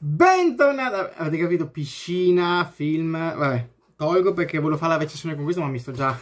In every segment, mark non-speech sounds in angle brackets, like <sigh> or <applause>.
Bentornati! Avete capito? Piscina, film... Vabbè, tolgo perché volevo fare la recensione con questo ma mi sto già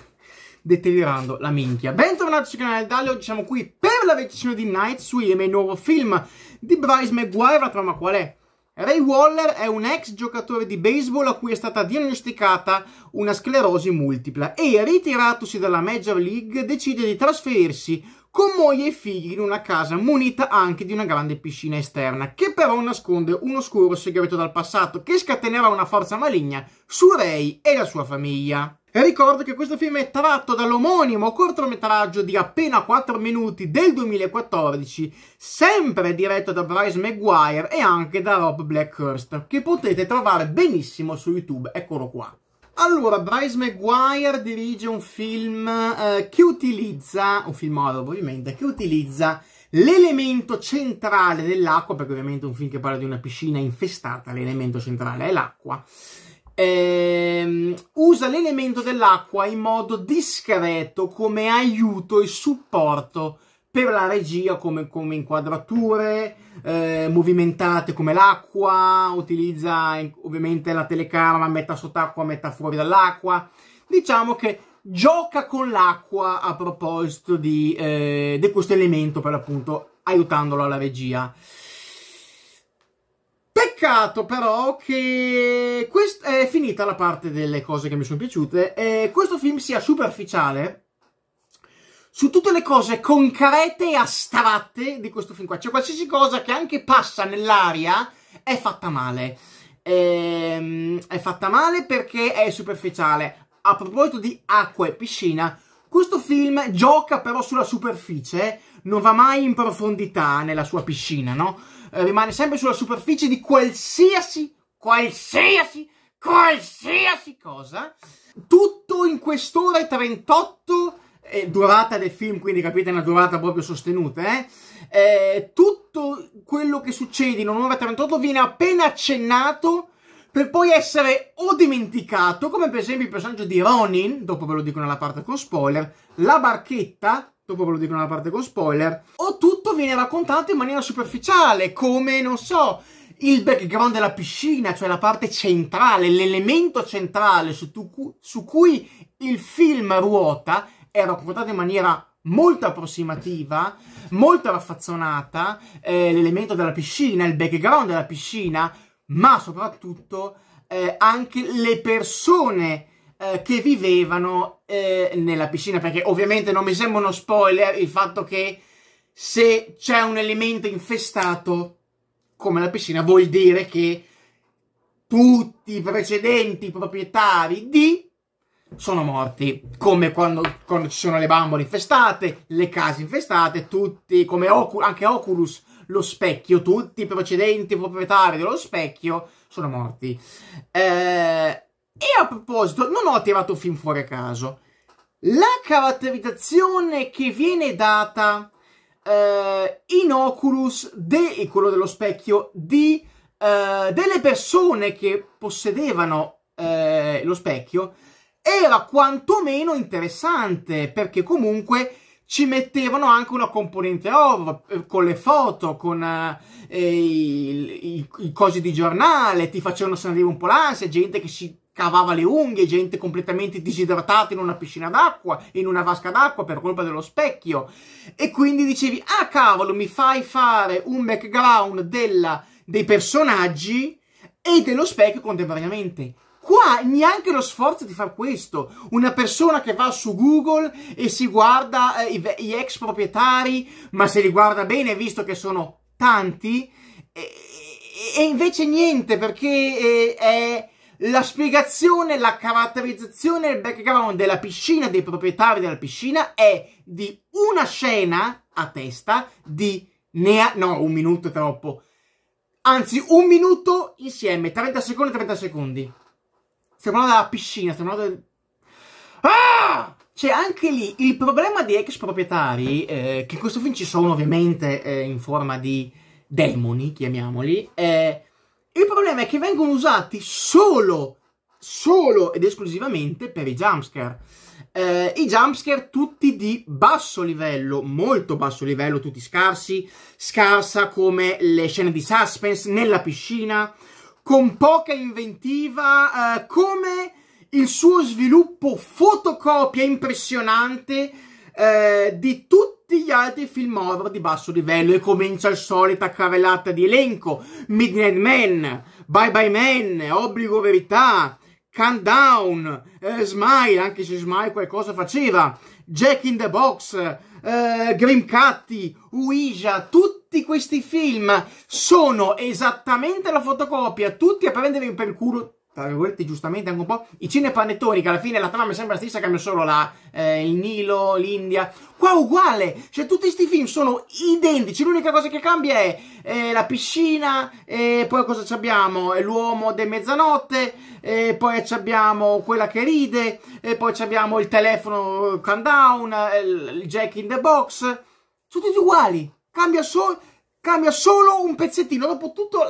deteriorando la minchia. Bentornati sul canale Dalio, oggi siamo qui per la recensione di Night Swim, il nuovo film di Bryce McGuire, la trama qual è? Ray Waller è un ex giocatore di baseball a cui è stata diagnosticata una sclerosi multipla e ritiratosi dalla Major League decide di trasferirsi con moglie e figli in una casa munita anche di una grande piscina esterna, che però nasconde un oscuro segreto dal passato che scatenerà una forza maligna su Ray e la sua famiglia. ricordo che questo film è tratto dall'omonimo cortometraggio di appena 4 minuti del 2014, sempre diretto da Bryce Maguire e anche da Rob Blackhurst, che potete trovare benissimo su YouTube, eccolo qua. Allora, Bryce McGuire dirige un film eh, che utilizza, un film horror ovviamente, che utilizza l'elemento centrale dell'acqua, perché ovviamente è un film che parla di una piscina infestata, l'elemento centrale è l'acqua. Ehm, usa l'elemento dell'acqua in modo discreto come aiuto e supporto per la regia come, come inquadrature eh, movimentate come l'acqua, utilizza ovviamente la telecamera metà sott'acqua, metà fuori dall'acqua. Diciamo che gioca con l'acqua a proposito di, eh, di questo elemento per l'appunto aiutandolo alla regia. Peccato però che quest- è finita la parte delle cose che mi sono piaciute. Eh, questo film sia superficiale su tutte le cose concrete e astratte di questo film qua. C'è qualsiasi cosa che anche passa nell'aria è fatta male. Ehm, è fatta male perché è superficiale. A proposito di acqua e piscina, questo film gioca però sulla superficie, non va mai in profondità nella sua piscina, no? Eh, rimane sempre sulla superficie di qualsiasi, qualsiasi, qualsiasi cosa. Tutto in quest'ora e 38 durata del film, quindi capite una durata proprio sostenuta, eh? Eh, tutto quello che succede in un'ora e 38 viene appena accennato per poi essere o dimenticato, come per esempio il personaggio di Ronin, dopo ve lo dico nella parte con spoiler, la barchetta, dopo ve lo dico nella parte con spoiler, o tutto viene raccontato in maniera superficiale, come, non so, il background della piscina, cioè la parte centrale, l'elemento centrale su, tu, su cui il film ruota, era comportata in maniera molto approssimativa, molto raffazzonata, eh, l'elemento della piscina, il background della piscina, ma soprattutto eh, anche le persone eh, che vivevano eh, nella piscina, perché ovviamente non mi sembra uno spoiler il fatto che se c'è un elemento infestato come la piscina vuol dire che tutti i precedenti proprietari di sono morti. Come quando, quando, ci sono le bambole infestate, le case infestate, tutti, come Ocu- anche Oculus, lo specchio, tutti i precedenti proprietari dello specchio sono morti. Eh, e a proposito, non ho tirato film fuori a caso. La caratterizzazione che viene data eh, in Oculus, de, quello dello specchio, di, eh, delle persone che possedevano eh, lo specchio, era quantomeno interessante perché comunque ci mettevano anche una componente horror eh, con le foto, con eh, i, eh, i, i, cosi di giornale, ti facevano salire un po' l'ansia, gente che si cavava le unghie, gente completamente disidratata in una piscina d'acqua, in una vasca d'acqua per colpa dello specchio. E quindi dicevi, ah cavolo, mi fai fare un background della, dei personaggi e dello specchio contemporaneamente Qua neanche lo sforzo di fare questo. Una persona che va su Google e si guarda eh, i, i, ex proprietari, ma se li guarda bene, visto che sono tanti, e, e invece niente, perché è, eh, è la spiegazione, la caratterizzazione, il background della piscina, dei proprietari della piscina è di una scena a testa di nea, no, un minuto è troppo. Anzi, un minuto insieme, 30 secondi, 30 secondi. Stiamo parlando della piscina, stiamo parlando del... Ah! C'è cioè, anche lì il problema di ex proprietari, eh, che in questo film ci sono ovviamente eh, in forma di demoni, chiamiamoli. Eh, il problema è che vengono usati solo, solo ed esclusivamente per i jumpscare. Eh, I jumpscare tutti di basso livello, molto basso livello, tutti scarsi, scarsa come le scene di suspense nella piscina, con poca inventiva, eh, come il suo sviluppo fotocopia impressionante eh, di tutti gli altri film horror di basso livello e comincia il solita carrellata di elenco Midnight Man, Bye Bye Man, Obbligo Verità, Countdown, eh, Smile, anche se Smile qualcosa faceva, Jack in the Box, eh, Grim Catty, Ouija, tutti tutti questi film sono esattamente la fotocopia, tutti a prendere per culo tra virgolette giustamente anche un po', i cinepanettoni che alla fine la trama sembra la stessa, cambia solo la, eh, il Nilo, l'India, qua uguale, cioè tutti questi film sono identici, l'unica cosa che cambia è eh, la piscina, e poi cosa abbiamo? L'uomo de mezzanotte, e poi abbiamo quella che ride, e poi abbiamo il telefono countdown, eh, il Jack in the Box, sono tutti uguali cambia, so cambia solo un pezzettino, dopo tutto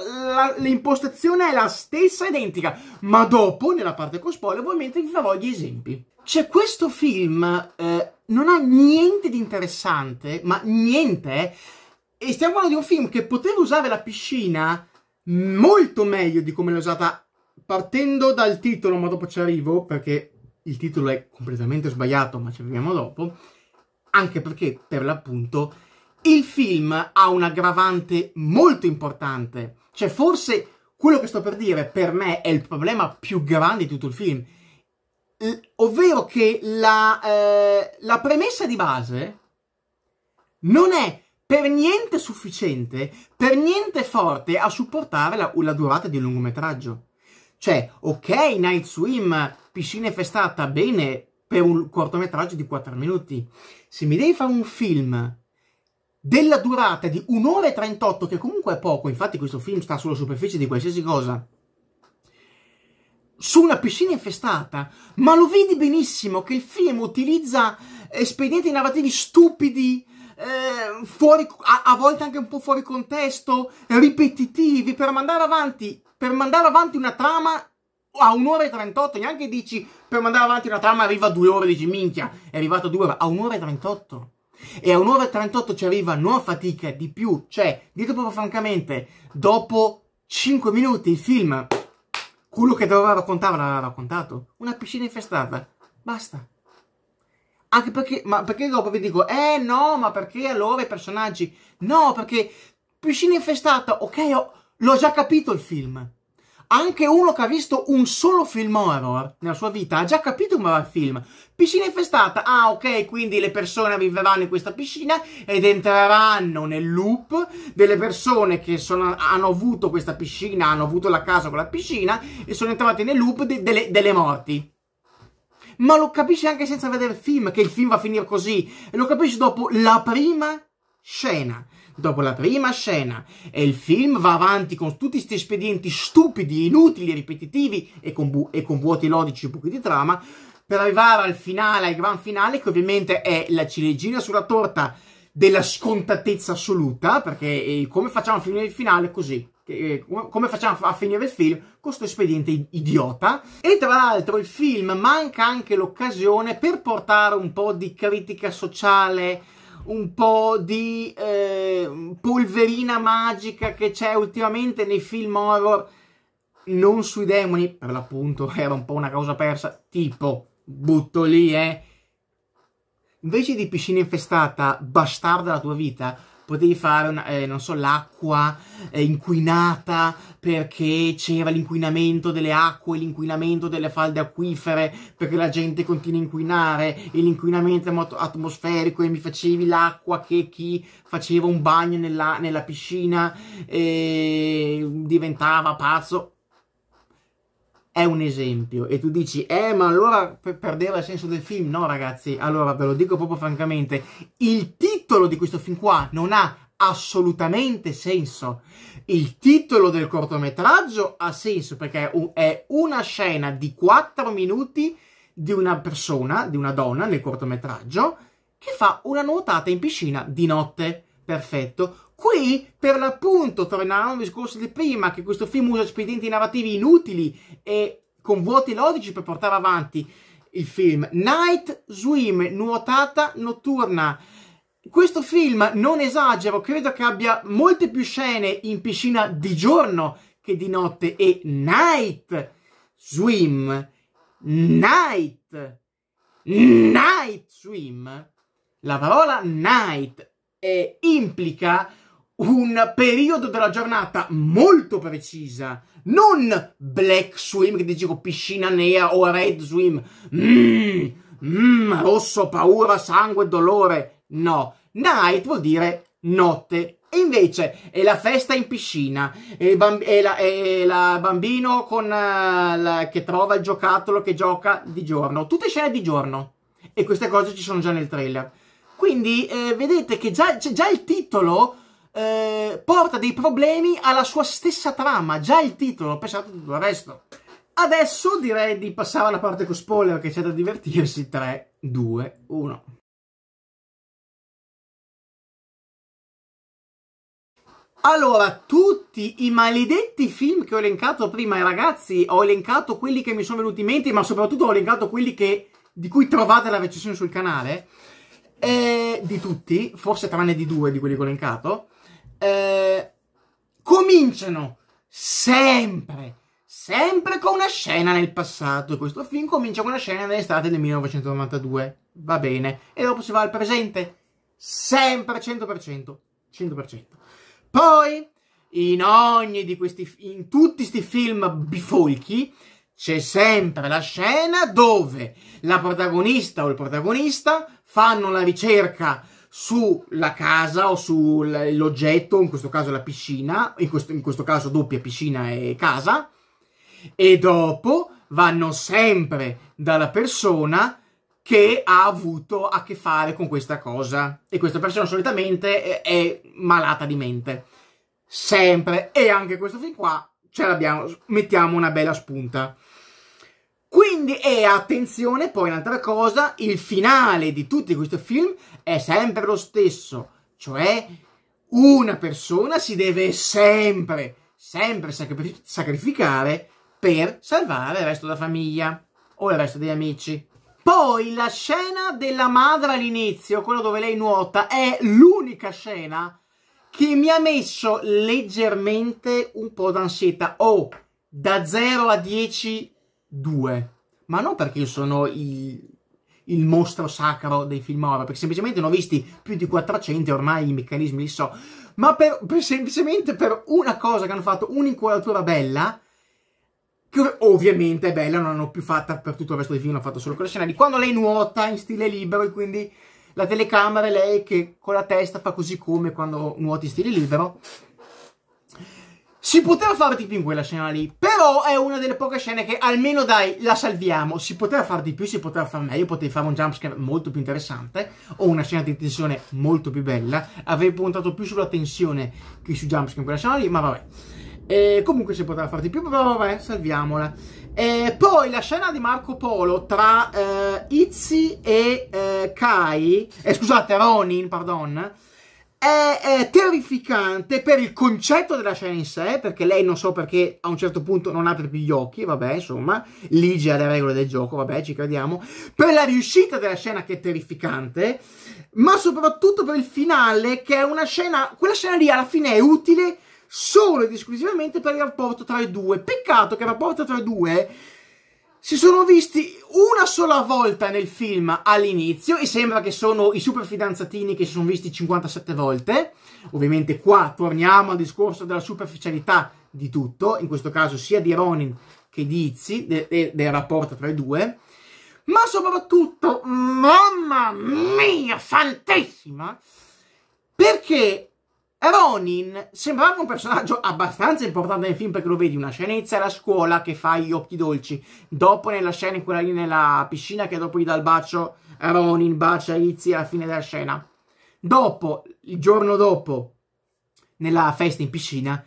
l'impostazione è la stessa identica, ma dopo, nella parte con spoiler, ovviamente vi farò gli esempi. Cioè, questo film eh, non ha niente di interessante, ma niente, e stiamo parlando di un film che poteva usare la piscina molto meglio di come l'ha usata partendo dal titolo, ma dopo ci arrivo perché il titolo è completamente sbagliato, ma ci arriviamo dopo, anche perché per l'appunto il film ha un aggravante molto importante, cioè forse quello che sto per dire per me è il problema più grande di tutto il film, L- ovvero che la, eh, la premessa di base non è per niente sufficiente, per niente forte a supportare la, la durata di un lungometraggio. Cioè, ok, Night Swim, piscina infestata, bene, per un cortometraggio di 4 minuti. Se mi devi fare un film della durata di 1 ora e 38, che comunque è poco, infatti questo film sta sulla superficie di qualsiasi cosa, su una piscina infestata, ma lo vedi benissimo che il film utilizza espedienti narrativi stupidi, eh, fuori, a, a, volte anche un po' fuori contesto, ripetitivi, per mandare avanti, per mandare avanti una trama a un'ora e 38, neanche dici per mandare avanti una trama arriva a due ore, dici minchia, è arrivato a due ore, a un'ora e 38 e a un'ora e 38 ci arriva non fatica di più, cioè, dito proprio francamente, dopo 5 minuti il film, quello che doveva raccontare l'aveva raccontato, una piscina infestata, basta. Anche perché, ma perché dopo vi dico, eh no, ma perché allora i personaggi? No, perché piscina infestata, ok, ho, l'ho già capito il film. Anche uno che ha visto un solo film horror nella sua vita ha già capito come va il film. Piscina infestata. Ah, ok, quindi le persone viveranno in questa piscina ed entreranno nel loop delle persone che sono, hanno avuto questa piscina, hanno avuto la casa con la piscina e sono entrate nel loop de, delle, delle morti ma lo capisci anche senza vedere il film, che il film va a finire così, e lo capisci dopo la prima scena dopo la prima scena e il film va avanti con tutti questi espedienti stupidi, inutili, ripetitivi e con, bu- e con vuoti logici e buchi di trama per arrivare al finale, al gran finale che ovviamente è la ciliegina sulla torta della scontatezza assoluta perché eh, come facciamo a finire il finale così? Eh, come facciamo a finire il film con questo espediente idiota e tra l'altro il film manca anche l'occasione per portare un po' di critica sociale un po' di eh, polverina magica che c'è ultimamente nei film horror, non sui demoni, per l'appunto <laughs> era un po' una causa persa, tipo, butto lì, eh. Invece di piscina infestata, bastarda la tua vita, potevi fare, una, eh, non so, l'acqua eh, inquinata perché c'era l'inquinamento delle acque, l'inquinamento delle falde acquifere, perché la gente continua a inquinare, e l'inquinamento atmosferico, e mi facevi l'acqua che chi faceva un bagno nella, nella piscina eh, diventava pazzo è un esempio e tu dici, eh ma allora perdeva il senso del film? No ragazzi, allora ve lo dico proprio francamente, il titolo di questo film qua non ha assolutamente senso. Il titolo del cortometraggio ha senso perché è una scena di 4 minuti di una persona, di una donna nel cortometraggio, che fa una nuotata in piscina di notte perfetto. Qui, per l'appunto, tornavamo al discorso di prima, che questo film usa spedienti narrativi inutili e con vuoti logici per portare avanti il film. Night Swim, nuotata notturna. Questo film, non esagero, credo che abbia molte più scene in piscina di giorno che di notte. E Night Swim, Night, Night Swim, la parola Night eh, implica un periodo della giornata molto precisa, non black swim che dicevo piscina nera o red swim, mm, mm, rosso, paura, sangue, dolore, no, night vuol dire notte. E invece è la festa in piscina, è il bamb- la, è la bambino con, uh, la, che trova il giocattolo che gioca di giorno, tutte scene di giorno. E queste cose ci sono già nel trailer. Quindi eh, vedete che già, già il titolo eh, porta dei problemi alla sua stessa trama, già il titolo, pensate tutto il resto. Adesso direi di passare alla parte con spoiler che c'è da divertirsi, 3, 2, 1. Allora, tutti i maledetti film che ho elencato prima, e ragazzi, ho elencato quelli che mi sono venuti in mente, ma soprattutto ho elencato quelli che, di cui trovate la recensione sul canale, eh, di tutti, forse tranne di due di quelli che ho elencato, eh, cominciano sempre, sempre con una scena nel passato. E Questo film comincia con una scena nell'estate del 1992, va bene, e dopo si va al presente, sempre 100%, 100%. Poi, in ogni di questi, in tutti questi film bifolchi, c'è sempre la scena dove la protagonista o il protagonista fanno la ricerca sulla casa o sull'oggetto, in questo caso la piscina, in questo, in questo caso doppia piscina e casa, e dopo vanno sempre dalla persona che ha avuto a che fare con questa cosa e questa persona solitamente è, è malata di mente. Sempre e anche questo fin qua ce l'abbiamo, mettiamo una bella spunta. Quindi, e attenzione, poi un'altra cosa, il finale di tutti questi film è sempre lo stesso, cioè una persona si deve sempre, sempre sacrificare per salvare il resto della famiglia o il resto degli amici. Poi la scena della madre all'inizio, quella dove lei nuota, è l'unica scena che mi ha messo leggermente un po' d'ansietà. Oh, da 0 a 10 2, ma non perché io sono il, il mostro sacro dei film horror, perché semplicemente ne ho visti più di 400 e ormai i meccanismi li so, ma per, per semplicemente per una cosa che hanno fatto, un'inquadratura bella, che ovviamente è bella, non l'hanno più fatta per tutto il resto dei film, l'hanno fatto solo con le scene di quando lei nuota in stile libero e quindi la telecamera è lei che con la testa fa così come quando nuoti in stile libero, si poteva fare di più in quella scena lì, però è una delle poche scene che almeno dai, la salviamo. Si poteva fare di più, si poteva fare meglio, potevi fare un jumpscare molto più interessante o una scena di tensione molto più bella. Avrei puntato più sulla tensione che su jumpscare in quella scena lì, ma vabbè. E comunque si poteva fare di più, però vabbè, salviamola. E poi la scena di Marco Polo tra eh, Izzy e eh, Kai, eh, scusate, Ronin, pardon è, è, terrificante per il concetto della scena in sé, perché lei non so perché a un certo punto non apre più gli occhi, vabbè, insomma, Ligia ha le regole del gioco, vabbè, ci crediamo, per la riuscita della scena che è terrificante, ma soprattutto per il finale che è una scena, quella scena lì alla fine è utile solo ed esclusivamente per il rapporto tra i due. Peccato che il rapporto tra i due si sono visti una sola volta nel film all'inizio e sembra che sono i super fidanzatini che si sono visti 57 volte. Ovviamente qua torniamo al discorso della superficialità di tutto, in questo caso sia di Ronin che di Izzy, de de del rapporto tra i due. Ma soprattutto, mamma mia, santissima, perché Ronin sembrava un personaggio abbastanza importante nel film perché lo vedi una scena inizia alla scuola che fa gli occhi dolci, dopo nella scena in quella lì nella piscina che dopo gli dà il bacio, Ronin bacia Izzy alla fine della scena. Dopo, il giorno dopo, nella festa in piscina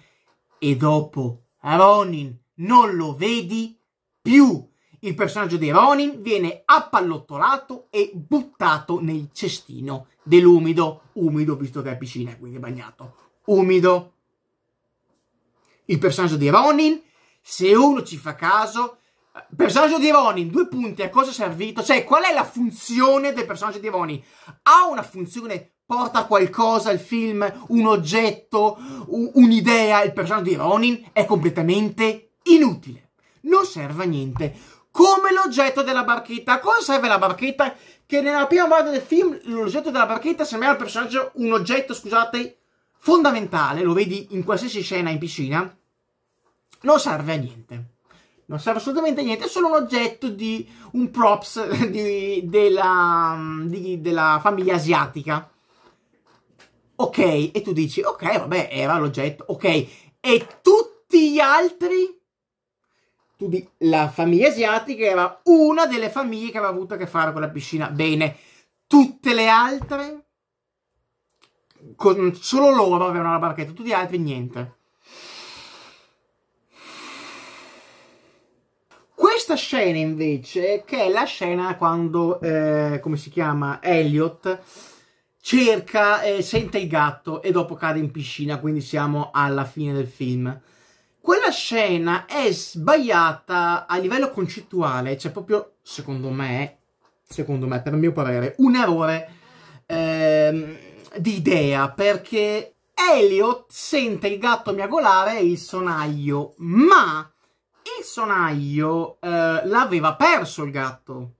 e dopo Ronin non lo vedi più. Il personaggio di Ronin viene appallottolato e buttato nel cestino dell'umido, umido visto che è piscina, quindi è bagnato, umido. Il personaggio di Ronin, se uno ci fa caso, eh, personaggio di Ronin, due punti, a cosa è servito? Cioè, qual è la funzione del personaggio di Ronin? Ha una funzione porta qualcosa il film, un oggetto, un'idea, il personaggio di Ronin è completamente inutile. Non serve a niente come l'oggetto della barchetta. Cosa serve la barchetta? Che nella prima parte del film l'oggetto della barchetta sembra al personaggio un oggetto, scusate, fondamentale, lo vedi in qualsiasi scena in piscina, non serve a niente. Non serve assolutamente a niente, è solo un oggetto di un props <laughs> di, della, di, della famiglia asiatica. Ok, e tu dici, ok, vabbè, era l'oggetto, ok. E tutti gli altri la famiglia asiatica era una delle famiglie che aveva avuto a che fare con la piscina. Bene, tutte le altre, con, solo loro avevano la barchetta, tutti gli altri niente. Questa scena invece, che è la scena quando, eh, come si chiama, Elliot cerca, eh, sente il gatto e dopo cade in piscina, quindi siamo alla fine del film. Quella scena è sbagliata a livello concettuale, cioè proprio, secondo me, secondo me, per mio parere, un errore ehm, di idea, perché Elliot sente il gatto miagolare e il sonaglio, ma il sonaglio eh, l'aveva perso il gatto.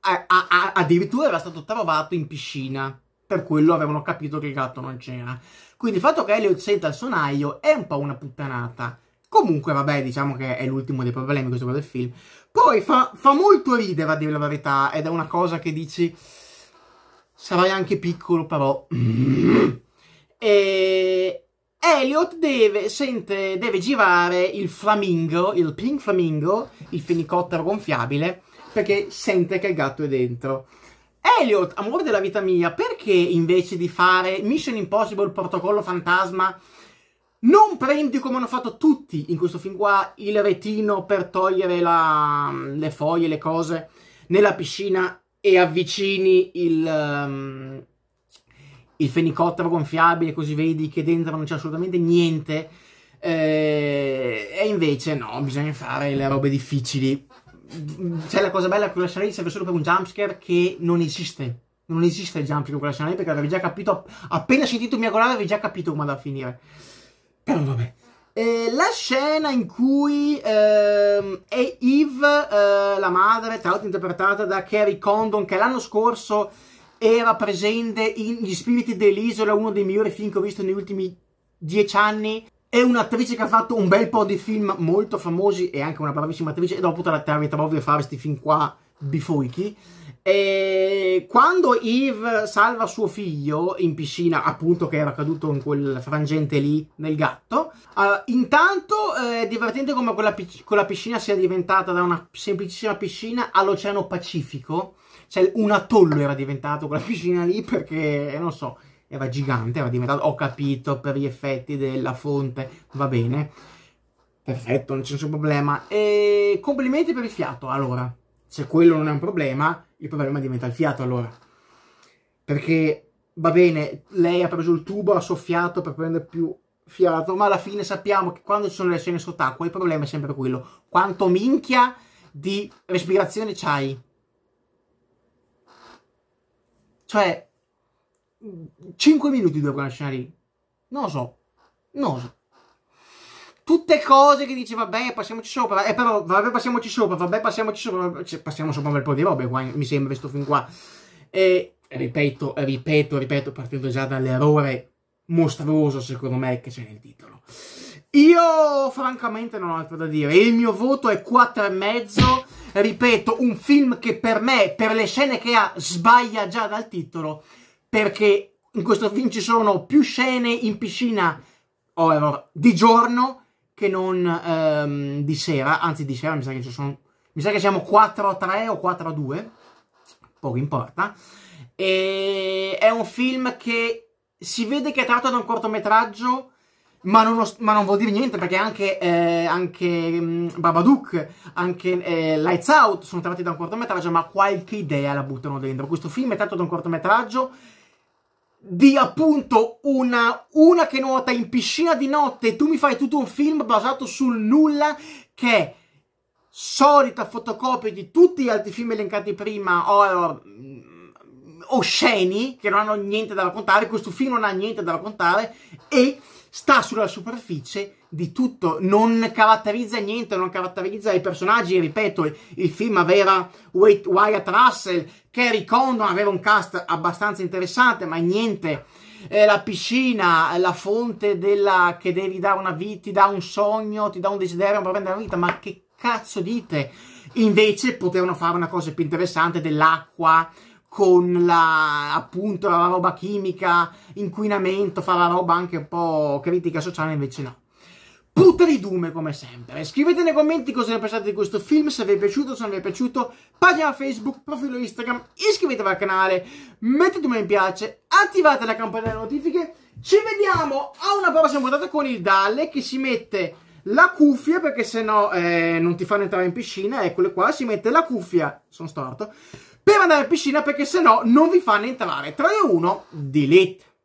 A, a, a, addirittura era stato trovato in piscina. Per quello avevano capito che il gatto non c'era. Quindi il fatto che Elliot senta il sonaglio è un po' una puttanata. Comunque, vabbè, diciamo che è l'ultimo dei problemi questo qua del film. Poi fa, fa molto ridere, a dire la verità, ed è una cosa che dici... Sarai anche piccolo, però... e... Elliot deve, sente, deve girare il flamingo, il pink flamingo, il fenicottero gonfiabile, perché sente che il gatto è dentro. Elliot, amore della vita mia, perché invece di fare Mission Impossible, protocollo fantasma, non prendi come hanno fatto tutti in questo film qua il retino per togliere la, mm, le foglie, le cose nella piscina e avvicini il, um, il fenicottero gonfiabile così vedi che dentro non c'è assolutamente niente. Eh, e invece no, bisogna fare le robe difficili. C'è la cosa bella che quella scena lì serve solo per un jumpscare che non esiste. Non esiste il jumpscare con quella scena lì perché avevi già capito, appena sentito il mio colare avevi già capito come andava a finire. Però vabbè. Eh, la scena in cui ehm, è Eve, eh, la madre, tra l'altro interpretata da Carrie Condon, che l'anno scorso era presente in Gli spiriti dell'isola, uno dei migliori film che ho visto negli ultimi dieci anni. È un'attrice che ha fatto un bel po' di film molto famosi e anche una bravissima attrice. E dopo te la trovi a fare questi film qua bifoichi. E eh, quando Eve salva suo figlio in piscina, appunto che era caduto in quel frangente lì nel gatto, uh, intanto eh, è divertente come quella, pic- quella, piscina sia diventata da una semplicissima piscina all'Oceano Pacifico, cioè un atollo era diventato quella piscina lì perché, non so, era gigante, era diventato, ho capito, per gli effetti della fonte, va bene, perfetto, non c'è nessun problema. E complimenti per il fiato, allora, se cioè, quello non è un problema il problema diventa il fiato allora. Perché va bene, lei ha preso il tubo, ha soffiato per prendere più fiato, ma alla fine sappiamo che quando ci sono le scene sott'acqua il problema è sempre quello. Quanto minchia di respirazione c'hai? Cioè, 5 minuti dopo una scena lì. Non lo so, non lo so tutte cose che dice vabbè passiamoci sopra, e eh, però vabbè passiamoci sopra, vabbè passiamoci sopra, cioè, passiamo sopra un bel po' di robe qua, mi sembra, questo film qua. E ripeto, ripeto, ripeto, partendo già dall'errore mostruoso secondo me che c'è nel titolo. Io francamente non ho altro da dire, il mio voto è e mezzo ripeto, un film che per me, per le scene che ha, sbaglia già dal titolo, perché in questo film ci sono più scene in piscina horror di giorno che non ehm, di sera, anzi di sera mi sa che ci sono, mi sa che siamo 4 a 3 o 4 a 2, poco importa, e è un film che si vede che è tratto da un cortometraggio, ma non, ma non vuol dire niente perché anche, eh, anche mh, mm, Babadook, anche eh, Lights Out sono tratti da un cortometraggio, ma qualche idea la buttano dentro. Questo film è tratto da un cortometraggio di appunto una, una che nuota in piscina di notte, e tu mi fai tutto un film basato sul nulla che è solita fotocopia di tutti gli altri film elencati prima, o, o mm, osceni che non hanno niente da raccontare, questo film non ha niente da raccontare e sta sulla superficie di tutto, non caratterizza niente, non caratterizza i personaggi, ripeto, il film aveva Wyatt Russell, Kerry Condon aveva un cast abbastanza interessante, ma niente, eh, la piscina, la fonte della, che devi dare una vita, ti dà un sogno, ti dà un desiderio per prendere una vita, ma che cazzo dite? Invece potevano fare una cosa più interessante dell'acqua, con la, appunto, la roba chimica, inquinamento, fa la roba anche un po' critica sociale, invece no. Putte di dume come sempre. Scrivete nei commenti cosa ne pensate di questo film, se vi è piaciuto, se non vi è piaciuto, pagina Facebook, profilo Instagram, iscrivetevi al canale, mettete un mi piace, attivate la campanella delle notifiche. Ci vediamo a una prossima puntata con il Dalle che si mette la cuffia perché se no eh, non ti fanno entrare in piscina, eccole qua, si mette la cuffia, sono storto, per andare in piscina perché se no non vi fanno entrare. 3 e 1, delete.